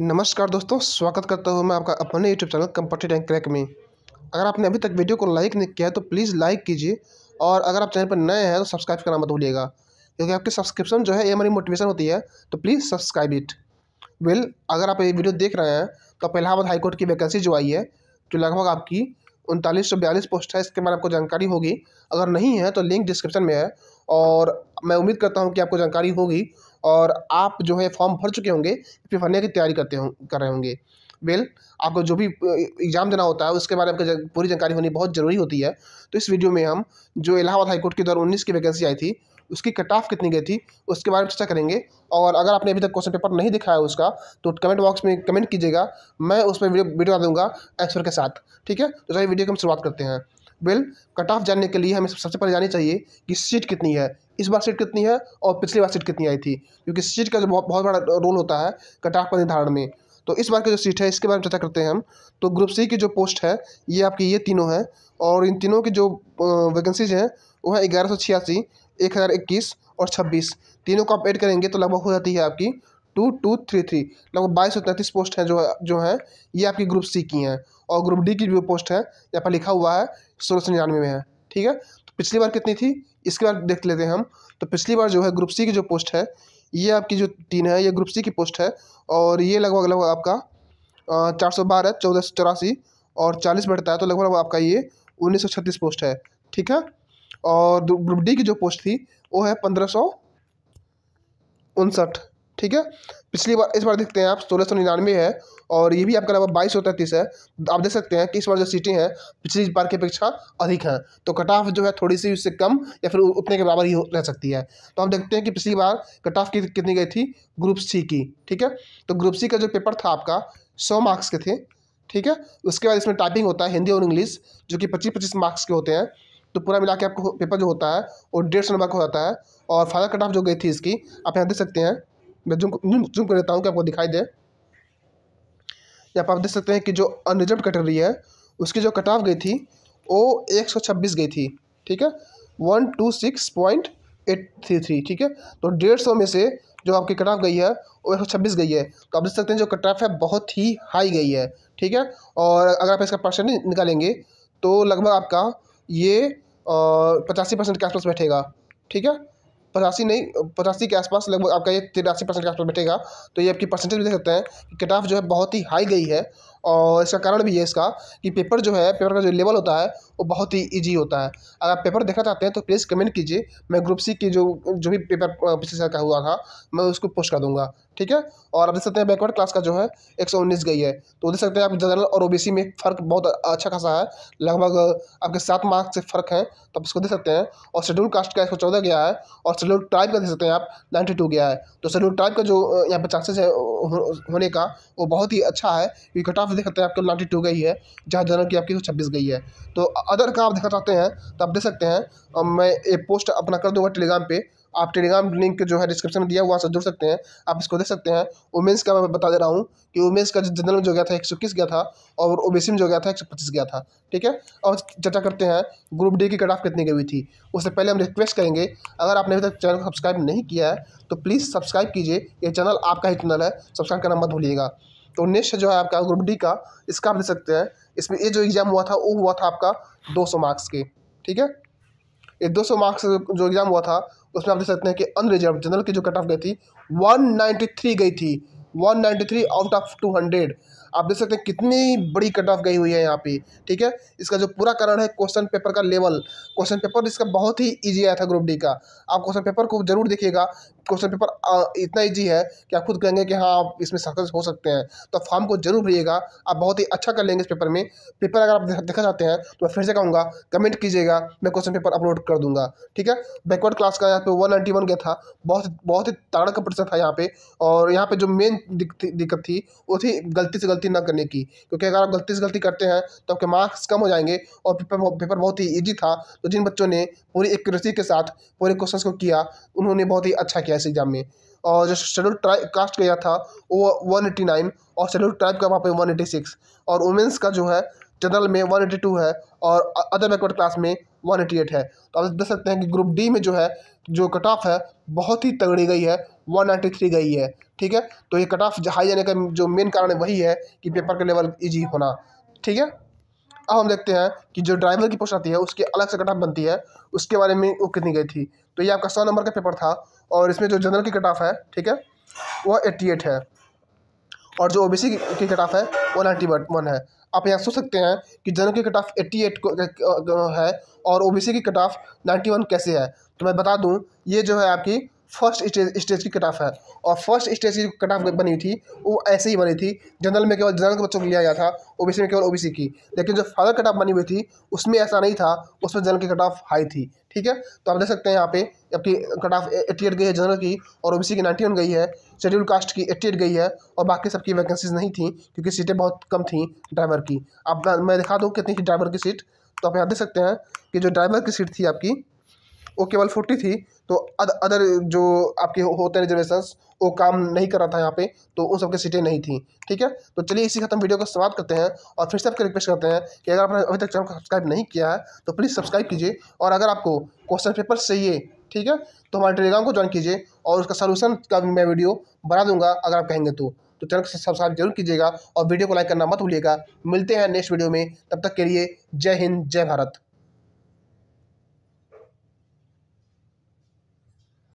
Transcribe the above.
नमस्कार दोस्तों स्वागत करता हूँ मैं आपका अपने यूट्यूब चैनल कंपटी टैंक क्रैक में अगर आपने अभी तक वीडियो को लाइक नहीं किया है तो प्लीज़ लाइक कीजिए और अगर आप चैनल पर नए हैं तो सब्सक्राइब करना मत भूलिएगा क्योंकि आपकी सब्सक्रिप्शन जो है ये हमारी मोटिवेशन होती है तो प्लीज़ सब्सक्राइब इट वेल अगर आप ये वीडियो देख रहे हैं तो आप इलाहाबाद हाईकोर्ट की वैकेंसी जो आई है जो लगभग आपकी उनतालीस सौ बयालीस पोस्ट है इसके बारे में आपको जानकारी होगी अगर नहीं है तो लिंक डिस्क्रिप्शन में है और मैं उम्मीद करता हूँ कि आपको जानकारी होगी और आप जो है फॉर्म भर चुके होंगे फिर भरने की तैयारी करते हों कर रहे होंगे वेल आपको जो भी एग्ज़ाम देना होता है उसके बारे में आपको पूरी जानकारी होनी बहुत ज़रूरी होती है तो इस वीडियो में हम जो इलाहाबाद हाईकोर्ट के दौर उन्नीस की वैकेंसी आई थी उसकी कट ऑफ कितनी गई थी उसके बारे में चर्चा करेंगे और अगर आपने अभी तक क्वेश्चन पेपर नहीं दिखाया है उसका तो कमेंट बॉक्स में कमेंट कीजिएगा मैं उस पर वीडियो वीडियो दूंगा एक्सपर के साथ ठीक है तो चलिए वीडियो की हम शुरुआत करते हैं वेल कट ऑफ जानने के लिए हमें सबसे पहले जानी चाहिए कि सीट कितनी है इस बार सीट कितनी है और पिछली बार सीट कितनी आई थी क्योंकि सीट का जो बहुत बड़ा रोल होता है कटाफ पर निर्धारण में तो इस बार की जो सीट है इसके बारे में चर्चा करते हैं हम तो ग्रुप सी की जो पोस्ट है ये आपकी ये तीनों है और इन तीनों की जो वैकेंसीज हैं वो है ग्यारह सौ छियासी एक हज़ार इक्कीस और छब्बीस तीनों को आप ऐड करेंगे तो लगभग हो जाती है आपकी टू टू थ्री थ्री लगभग बाईस सौ तैंतीस पोस्ट हैं जो जो हैं ये आपकी ग्रुप सी की हैं और ग्रुप डी की जो पोस्ट है यहाँ पर लिखा हुआ है सोलह सौ निन्यानवे में है ठीक है तो पिछली बार कितनी थी इसके बाद देख लेते हैं हम तो पिछली बार जो है ग्रुप सी की जो पोस्ट है ये आपकी जो टीम है ये ग्रुप सी की पोस्ट है और ये लगभग लगभग आपका चार सौ बारह चौदह सौ चौरासी और चालीस बैठता है तो लगभग आपका ये उन्नीस सौ छत्तीस पोस्ट है ठीक है और ग्रुप डी की जो पोस्ट थी वो है पंद्रह सौ उनसठ ठीक है पिछली बार इस बार देखते हैं आप सोलह सौ निन्यानवे है और ये भी आपका लगभग बाईस सौ तैंतीस है तो आप देख सकते हैं कि इस बार जो सीटें हैं पिछली बार की अपेक्षा अधिक हैं तो कट ऑफ जो है थोड़ी सी उससे कम या फिर उतने के बराबर ही रह सकती है तो हम देखते हैं कि पिछली बार कट ऑफ की कितनी गई थी ग्रुप सी की ठीक है तो ग्रुप सी का जो पेपर था आपका सौ मार्क्स के थे ठीक है उसके बाद इसमें टाइपिंग होता है हिंदी और इंग्लिश जो कि पच्चीस पच्चीस मार्क्स के होते हैं तो पूरा मिला के आपको पेपर जो होता है वो डेढ़ सौ नंबर का हो जाता है और फादर कट ऑफ जो गई थी इसकी आप यहाँ देख सकते हैं मैं जूम जूम कर देता हूँ कि आपको दिखाई दे यहाँ पर आप देख सकते हैं कि जो अनरिजर्व कैटेगरी है उसकी जो कट ऑफ गई थी वो एक गई थी ठीक है one two six point eight three three ठीक है तो डेढ़ सौ में से जो आपकी कट ऑफ गई है वो एक सौ छब्बीस गई है तो आप देख सकते हैं जो कट है बहुत ही हाई गई है ठीक है और अगर आप इसका परसेंट निकालेंगे तो लगभग आपका ये पचासी परसेंट के आसपास बैठेगा ठीक है पचासी नहीं पचासी के आसपास लगभग आपका ये तिरासी परसेंट के आसपास बैठेगा तो ये आपकी परसेंटेज भी देख सकते हैं कि कट ऑफ जो है बहुत ही हाई गई है और इसका कारण भी है इसका कि पेपर जो है पेपर का जो लेवल होता है वो बहुत ही ईजी होता है अगर आप पेपर देखना चाहते हैं तो प्लीज़ कमेंट कीजिए मैं ग्रुप सी की जो जो भी पेपर पिछले साल का हुआ था मैं उसको पोस्ट कर दूंगा ठीक है और आप देख सकते हैं बैकवर्ड क्लास का जो है एक सौ उन्नीस गई है तो देख सकते हैं आप जनरल और ओ में फ़र्क बहुत अच्छा खासा है लगभग आपके सात मार्क्स से फ़र्क है तो आप इसको देख सकते हैं और शेड्यूल कास्ट का एक सौ चौदह गया है और शेड्यूल ट्राइब का देख सकते हैं आप नाइन्टी टू गया है तो शेड्यूल ट्राइब का जो यहाँ पर चांसेस है होने का वो बहुत ही अच्छा है कट ऑफ भी देख सकते हैं आपकी नाइन्टी टू गई है जहाँ जनरल की आपकी छब्बीस गई है तो अदर का आप देखना चाहते हैं तो आप देख सकते हैं मैं एक पोस्ट अपना कर दूंगा टेलीग्राम पे आप टेलीग्राम लिंक जो है डिस्क्रिप्शन में दिया हुआ से जुड़ सकते हैं आप इसको देख सकते हैं वुमेंस का मैं बता दे रहा हूँ कि वुमेंस का जनरल जो गया था एक सौ इक्कीस गया था और ओबीसी में जो गया था एक सौ पच्चीस गया था ठीक है और चर्चा करते हैं ग्रुप डी की कट ऑफ कितनी गई थी उससे पहले हम रिक्वेस्ट करेंगे अगर आपने अभी तक चैनल को सब्सक्राइब नहीं किया है तो प्लीज़ सब्सक्राइब कीजिए ये चैनल आपका ही चैनल है सब्सक्राइब करना मत भूलिएगा तो नेक्स्ट जो है आपका ग्रुप डी का इसका आप दे सकते हैं इसमें ये जो एग्ज़ाम हुआ था वो हुआ था आपका 200 मार्क्स के ठीक है ये 200 मार्क्स जो एग्ज़ाम हुआ था उसमें आप देख सकते हैं कि अनरिजर्व जनरल की जो कट ऑफ गई थी 193 गई थी 193 आउट ऑफ 200 आप देख सकते हैं कितनी बड़ी कट ऑफ गई हुई है यहाँ पे ठीक है इसका जो पूरा कारण है क्वेश्चन पेपर का लेवल क्वेश्चन पेपर इसका बहुत ही ईजी आया था ग्रुप डी का आप क्वेश्चन पेपर को जरूर देखिएगा क्वेश्चन पेपर इतना ईजी है कि आप खुद कहेंगे कि हाँ आप इसमें सक्सेस हो सकते हैं तो फॉर्म को जरूर भरिएगा आप बहुत ही अच्छा कर लेंगे इस पेपर में पेपर अगर आप देखना चाहते हैं तो मैं फिर से कहूँगा कमेंट कीजिएगा मैं क्वेश्चन पेपर अपलोड कर दूंगा ठीक है बैकवर्ड क्लास का यहाँ पे वन नाइन्टी वन गया था बहुत बहुत ही ताड़ का प्रतिशत था यहाँ पे और यहाँ पे जो मेन दिक्कत थी वो थी गलती से गलती गलती ना करने की क्योंकि अगर आप गलती से गलती करते हैं तो आपके मार्क्स कम हो जाएंगे और पेपर पेपर बहुत ही ईजी था तो जिन बच्चों ने पूरी एक्यूरेसी के साथ पूरे क्वेश्चन को किया उन्होंने बहुत ही अच्छा किया इस एग्जाम में और जो शेड्यूल ट्राइब कास्ट गया था वो वन और शेड्यूल ट्राइब का वहाँ पे वन और वुमेंस का जो है जनरल में वन टू है और अदर बैकवर्ड क्लास में वन एटी एट है तो आप देख सकते हैं कि ग्रुप डी में जो है जो कट ऑफ है बहुत ही तगड़ी गई है वन नाइन्टी थ्री गई है ठीक है तो ये कट ऑफ हाई जाने का जो मेन कारण है वही है कि पेपर का लेवल ईजी होना ठीक है अब हम देखते हैं कि जो ड्राइवर की पोस्ट आती है उसकी अलग से कट ऑफ बनती है उसके बारे में वो कितनी गई थी तो ये आपका सौ नंबर का पेपर था और इसमें जो जनरल की कट ऑफ है ठीक है वह एट्टी एट है और जो ओबीसी की कट ऑफ है वो नाइन्टी वन है आप यहाँ सोच सकते हैं कि जनरल की कट ऑफ एट्टी एट है और ओबीसी की कट ऑफ नाइन्टी वन कैसे है तो मैं बता दूं ये जो है आपकी फर्स्ट स्टेज स्टेज की कट ऑफ है और फर्स्ट स्टेज की कट ऑफ बनी थी वो ऐसे ही बनी थी जनरल में केवल जनरल के बच्चों को लिया गया था ओबीसी में केवल ओबीसी की लेकिन जो फादर कट ऑफ बनी हुई थी उसमें ऐसा नहीं था उसमें जनरल की कट ऑफ हाई थी ठीक है तो आप देख सकते हैं यहाँ पे आपकी कट ऑफ एट्टी एट गई है जनरल की और ओ की नाइन्टी वन गई है शेड्यूल कास्ट की एट्टी एट गई है और बाकी सबकी वैकेंसीज नहीं थी क्योंकि सीटें बहुत कम थी ड्राइवर की आप मैं दिखा दूँ कितनी ड्राइवर की सीट तो आप यहाँ देख सकते हैं कि जो ड्राइवर की सीट थी आपकी वो केवल फोर्टी थी तो अद, अदर जो आपके होते हैं वो काम नहीं कर रहा था यहाँ पे तो उन सबके सीटें नहीं थी ठीक है तो चलिए इसी खत्म वीडियो को समाप्त करते हैं और फिर से आपके रिक्वेस्ट करते हैं कि अगर आपने अभी तक चैनल को सब्सक्राइब नहीं किया है तो प्लीज़ सब्सक्राइब कीजिए और अगर आपको क्वेश्चन पेपर चाहिए ठीक है तो हमारे टेलीग्राम को ज्वाइन कीजिए और उसका सोल्यूशन का भी मैं वीडियो बना दूंगा अगर आप कहेंगे तो तो चैनल को सब्सक्राइब जरूर कीजिएगा और वीडियो को लाइक करना मत भूलिएगा मिलते हैं नेक्स्ट वीडियो में तब तक के लिए जय हिंद जय भारत